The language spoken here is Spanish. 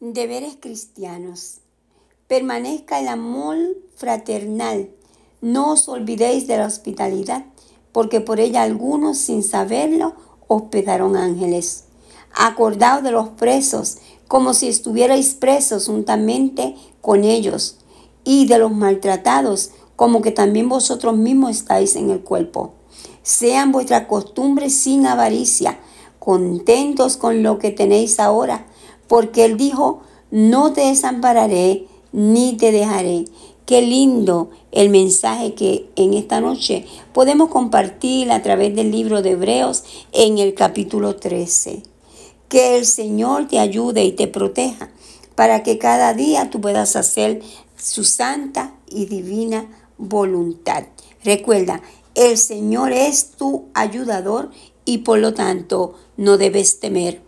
Deberes cristianos. Permanezca el amor fraternal. No os olvidéis de la hospitalidad, porque por ella algunos, sin saberlo, hospedaron ángeles. Acordaos de los presos, como si estuvierais presos juntamente con ellos, y de los maltratados, como que también vosotros mismos estáis en el cuerpo. Sean vuestra costumbre sin avaricia, contentos con lo que tenéis ahora, porque él dijo, no te desampararé ni te dejaré. Qué lindo el mensaje que en esta noche podemos compartir a través del libro de Hebreos en el capítulo 13. Que el Señor te ayude y te proteja para que cada día tú puedas hacer su santa y divina voluntad. Recuerda, el Señor es tu ayudador y por lo tanto no debes temer.